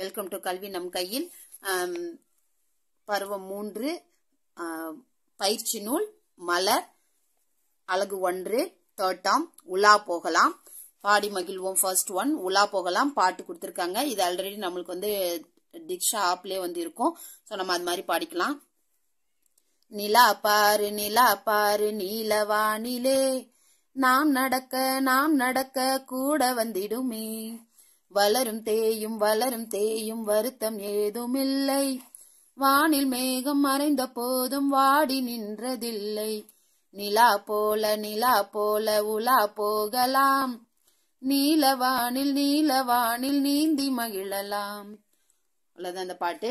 welcome to கல்வி நம் கையில் பருவம் மூன்று பயிற்சி நூல் மலர் அழகு ஒன்று தேர்டாம் உலா போகலாம் பாடி மகிழ்வோம் ஃபர்ஸ்ட் ஒன் உலா போகலாம் பாட்டு கொடுத்துருக்காங்க இது ஆல்ரெடி நம்மளுக்கு வந்து டிக்ஷா ஆப்லேயே வந்து இருக்கும் ஸோ நம்ம அது மாதிரி பாடிக்கலாம் நிலா பாரு நிலா பாரு நீலவானிலே நாம் நடக்க நாம் நடக்க கூட வந்திடுமே வளரும் தேயும் வளரும் தேயும் வருத்தம் ஏதுமில்லை வானில் மேகம் மறைந்த போதும் வாடி நின்றதில்லை நிலா போல நிலா போல உலா போகலாம் நீலவானில் நீலவானில் நீந்தி மகிழலாம் அவ்வளவுதான் அந்த பாட்டு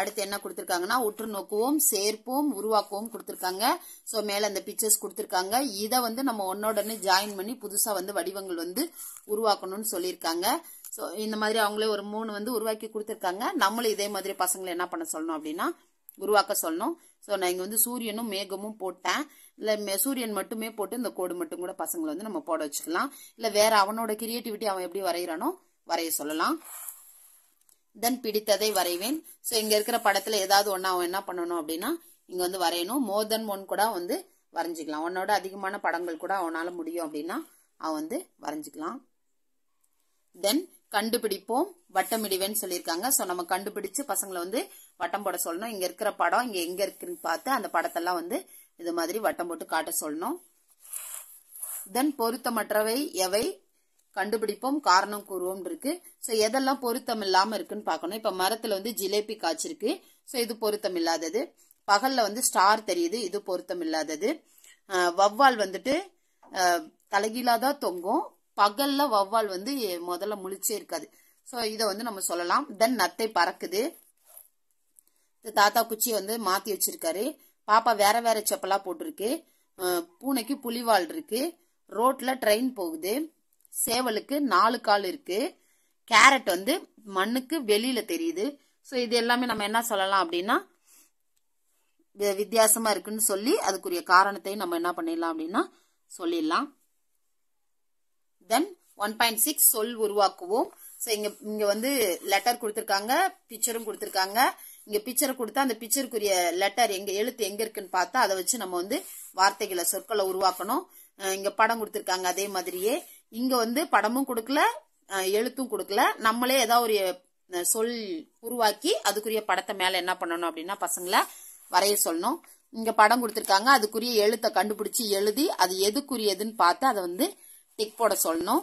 அடுத்து என்ன கொடுத்துருக்காங்கன்னா உற்று நோக்குவோம் சேர்ப்போம் உருவாக்குவோம் கொடுத்துருக்காங்க ஸோ மேலே அந்த பிக்சர்ஸ் கொடுத்துருக்காங்க இதை வந்து நம்ம ஒன்னோடனே ஜாயின் பண்ணி புதுசாக வந்து வடிவங்கள் வந்து உருவாக்கணும்னு சொல்லியிருக்காங்க ஸோ இந்த மாதிரி அவங்களே ஒரு மூணு வந்து உருவாக்கி கொடுத்துருக்காங்க நம்மளும் இதே மாதிரி பசங்களை என்ன பண்ண சொல்லணும் அப்படின்னா உருவாக்க சொல்லணும் ஸோ நான் இங்கே வந்து சூரியனும் மேகமும் போட்டேன் இல்லை சூரியன் மட்டுமே போட்டு இந்த கோடு மட்டும் கூட பசங்களை வந்து நம்ம போட வச்சுக்கலாம் இல்லை வேற அவனோட கிரியேட்டிவிட்டி அவன் எப்படி வரைகிறானோ வரைய சொல்லலாம் தென் பிடித்ததை வரைவேன் ஸோ இங்க இருக்கிற படத்துல ஏதாவது ஒன்னா என்ன பண்ணணும் அப்படின்னா இங்க வந்து வரையணும் மோர் தென் ஒன் கூட வந்து வரைஞ்சிக்கலாம் உன்னோட அதிகமான படங்கள் கூட அவனால முடியும் அப்படின்னா அவன் வந்து வரைஞ்சிக்கலாம் தென் கண்டுபிடிப்போம் வட்டமிடுவேன்னு சொல்லியிருக்காங்க ஸோ நம்ம கண்டுபிடிச்சு பசங்களை வந்து வட்டம் போட சொல்லணும் இங்க இருக்கிற படம் இங்க எங்க இருக்குன்னு பார்த்து அந்த படத்தெல்லாம் வந்து இது மாதிரி வட்டம் போட்டு காட்ட சொல்லணும் தென் பொருத்தமற்றவை எவை கண்டுபிடிப்போம் காரணம் கூறுவோம் இருக்கு ஸோ எதெல்லாம் பொருத்தம் இல்லாம இருக்குன்னு பார்க்கணும் இப்ப மரத்துல வந்து ஜிலேபி காய்ச்சிருக்கு ஸோ இது பொருத்தம் இல்லாதது பகல்ல வந்து ஸ்டார் தெரியுது இது பொருத்தம் இல்லாதது வவ்வால் வந்துட்டு தலைகீழாதான் தொங்கும் பகல்ல வவ்வால் வந்து முதல்ல முழிச்சே இருக்காது ஸோ இதை வந்து நம்ம சொல்லலாம் தென் நத்தை பறக்குது தாத்தா குச்சி வந்து மாத்தி வச்சிருக்காரு பாப்பா வேற வேற செப்பலா போட்டிருக்கு பூனைக்கு புலிவால் இருக்கு ரோட்ல ட்ரெயின் போகுது சேவலுக்கு நாலு கால் இருக்கு கேரட் வந்து மண்ணுக்கு வெளியில தெரியுது ஸோ இது எல்லாமே நம்ம என்ன சொல்லலாம் அப்படின்னா வித்தியாசமா இருக்குன்னு சொல்லி அதுக்குரிய காரணத்தையும் நம்ம என்ன பண்ணிடலாம் அப்படின்னா சொல்லிடலாம் தென் ஒன் பாயிண்ட் சிக்ஸ் சொல் உருவாக்குவோம் ஸோ இங்க இங்க வந்து லெட்டர் கொடுத்துருக்காங்க பிக்சரும் கொடுத்துருக்காங்க இங்க பிக்சரை கொடுத்தா அந்த பிக்சருக்குரிய லெட்டர் எங்க எழுத்து எங்க இருக்குன்னு பார்த்தா அதை வச்சு நம்ம வந்து வார்த்தைகளை சொற்களை உருவாக்கணும் இங்க படம் கொடுத்துருக்காங்க அதே மாதிரியே இங்க வந்து படமும் கொடுக்கல எழுத்தும் கொடுக்கல நம்மளே ஏதாவது ஒரு சொல் உருவாக்கி அதுக்குரிய படத்தை மேல என்ன பண்ணணும் அப்படின்னா பசங்களை வரைய சொல்லணும் இங்க படம் கொடுத்துருக்காங்க அதுக்குரிய எழுத்தை கண்டுபிடிச்சு எழுதி அது எதுக்குரியதுன்னு பார்த்து அதை வந்து டிக் போட சொல்லணும்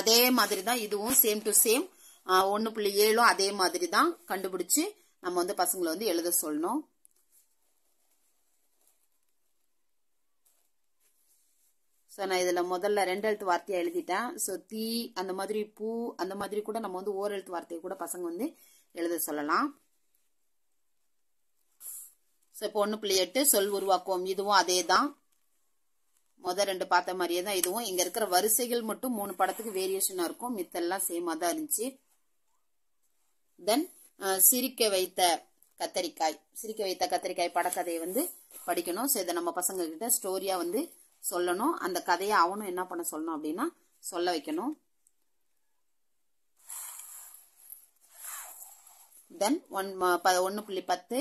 அதே மாதிரி தான் இதுவும் சேம் டு சேம் ஒன்று புள்ளி ஏழும் அதே மாதிரி தான் கண்டுபிடிச்சு நம்ம வந்து பசங்களை வந்து எழுத சொல்லணும் ஸோ நான் இதில் முதல்ல ரெண்டு எழுத்து வார்த்தையாக எழுதிட்டேன் ஸோ தீ அந்த மாதிரி பூ அந்த மாதிரி கூட நம்ம வந்து ஓர் எழுத்து வார்த்தையை கூட பசங்க வந்து எழுத சொல்லலாம் ஸோ இப்போ ஒன்று புள்ளி எட்டு சொல் உருவாக்குவோம் இதுவும் அதே தான் முதல் ரெண்டு பார்த்த மாதிரியே தான் இதுவும் இங்கே இருக்கிற வரிசைகள் மட்டும் மூணு படத்துக்கு வேரியேஷனாக இருக்கும் மித்தெல்லாம் சேமாக தான் இருந்துச்சு தென் சிரிக்க வைத்த கத்தரிக்காய் சிரிக்க வைத்த கத்தரிக்காய் படக்கதையை வந்து படிக்கணும் ஸோ இதை நம்ம பசங்கக்கிட்ட ஸ்டோரியாக வந்து சொல்லணும் அந்த கதையை அவனும் என்ன பண்ண சொல்லணும் அப்படின்னா சொல்ல வைக்கணும் தென் ஒன் ஒன்னு புள்ளி பத்து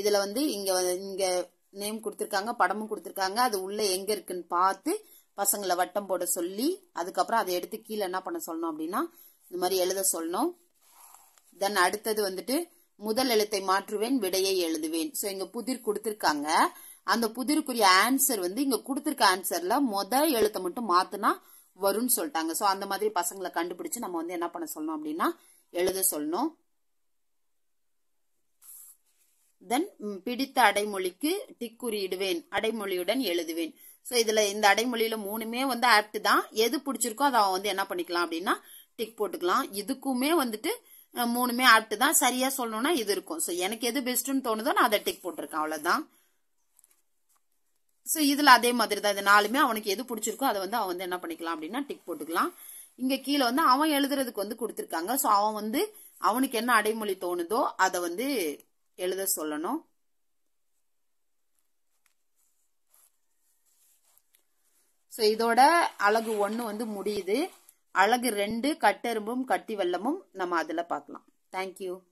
இதுல வந்து இங்க இங்க நேம் கொடுத்துருக்காங்க படமும் கொடுத்துருக்காங்க அது உள்ள எங்க இருக்குன்னு பார்த்து பசங்களை வட்டம் போட சொல்லி அதுக்கப்புறம் அதை எடுத்து கீழே என்ன பண்ண சொல்லணும் அப்படின்னா இந்த மாதிரி எழுத சொல்லணும் தென் அடுத்தது வந்துட்டு முதல் எழுத்தை மாற்றுவேன் விடையை எழுதுவேன் ஸோ இங்க புதிர் கொடுத்துருக்காங்க அந்த புதிருக்குரிய ஆன்சர் வந்து இங்க கொடுத்துருக்க ஆன்சர்ல மொத எழுத்தை மட்டும் மாத்தினா வரும்னு சொல்லிட்டாங்க ஸோ அந்த மாதிரி பசங்களை கண்டுபிடிச்சு நம்ம வந்து என்ன பண்ண சொல்லணும் அப்படின்னா எழுத சொல்லணும் தென் பிடித்த அடைமொழிக்கு டிக் குறியிடுவேன் அடைமொழியுடன் எழுதுவேன் ஸோ இதுல இந்த அடைமொழியில மூணுமே வந்து ஆப்ட் தான் எது பிடிச்சிருக்கோ அதை அவன் வந்து என்ன பண்ணிக்கலாம் அப்படின்னா டிக் போட்டுக்கலாம் இதுக்குமே வந்துட்டு மூணுமே ஆப்ட் தான் சரியா சொல்லணும்னா இது இருக்கும் ஸோ எனக்கு எது பெஸ்ட்னு தோணுதோ நான் அதை டிக் போட்டிருக்கேன் அவ்வளவுதான் ஸோ இதில் அதே மாதிரி தான் இது நாலுமே அவனுக்கு எது பிடிச்சிருக்கோ அதை வந்து அவன் வந்து என்ன பண்ணிக்கலாம் அப்படின்னா டிக் போட்டுக்கலாம் இங்கே கீழே வந்து அவன் எழுதுறதுக்கு வந்து கொடுத்துருக்காங்க ஸோ அவன் வந்து அவனுக்கு என்ன அடைமொழி தோணுதோ அதை வந்து எழுத சொல்லணும் ஸோ இதோட அழகு ஒன்று வந்து முடியுது அழகு ரெண்டு கட்டெரும்பும் கட்டி வெள்ளமும் நம்ம அதில் பார்க்கலாம் தேங்க்யூ